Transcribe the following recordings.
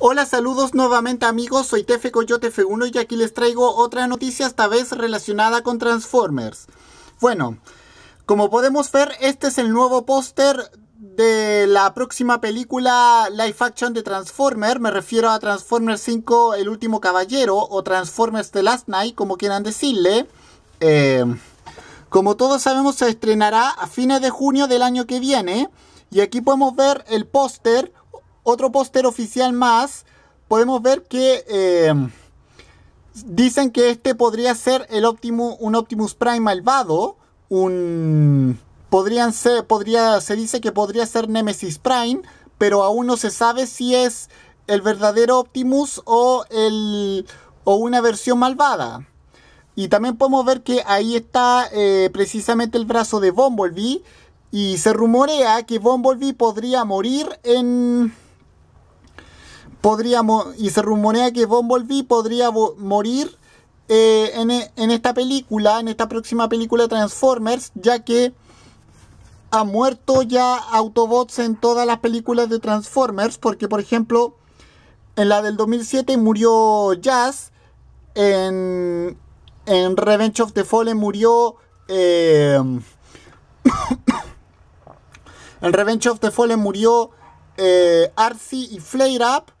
Hola, saludos nuevamente amigos, soy Tefe Coyote F1 y aquí les traigo otra noticia esta vez relacionada con Transformers. Bueno, como podemos ver, este es el nuevo póster de la próxima película live action de Transformers, me refiero a Transformers 5 El Último Caballero o Transformers The Last Night, como quieran decirle. Eh, como todos sabemos, se estrenará a fines de junio del año que viene. Y aquí podemos ver el póster otro póster oficial más, podemos ver que eh, dicen que este podría ser el un Optimus Prime malvado, un... Podrían podría, se dice que podría ser Nemesis Prime, pero aún no se sabe si es el verdadero Optimus o, el, o una versión malvada. Y también podemos ver que ahí está eh, precisamente el brazo de Bumblebee. Y se rumorea que Bumblebee podría morir en, podríamos, y se rumorea que Bumblebee podría morir eh, e, en, esta película, en esta próxima película de Transformers, ya que ha muerto ya Autobots en todas las películas de Transformers, porque por ejemplo, en la del 2007 murió Jazz, en, Revenge of the Fallen murió... Em, en Revenge of the Fallen murió eh, Arcee y Flare Up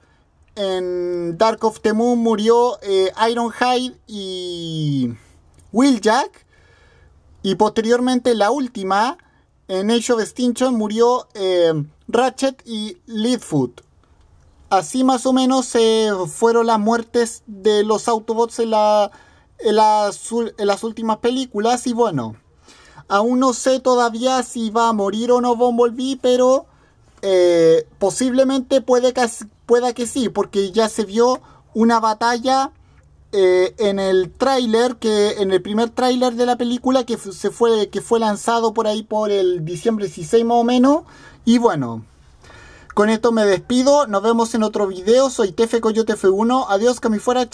en Dark of the Moon murió eh, Ironhide y Jack. Y posteriormente la última, en Age of Extinction, murió eh, Ratchet y Leadfoot. Así más o menos fueron las muertes de los Autobots en, las últimas películas. Y bueno, aún no sé todavía si va a morir o no Bumblebee, pero... Eh, posiblemente puede que, pueda que sí, porque ya se vio una batalla eh, en el tráiler que en el primer tráiler de la película que se fue que fue lanzado por ahí por el diciembre 16 más o menos y bueno con esto me despido nos vemos en otro video soy Tefe Coyote F1 adiós que fuera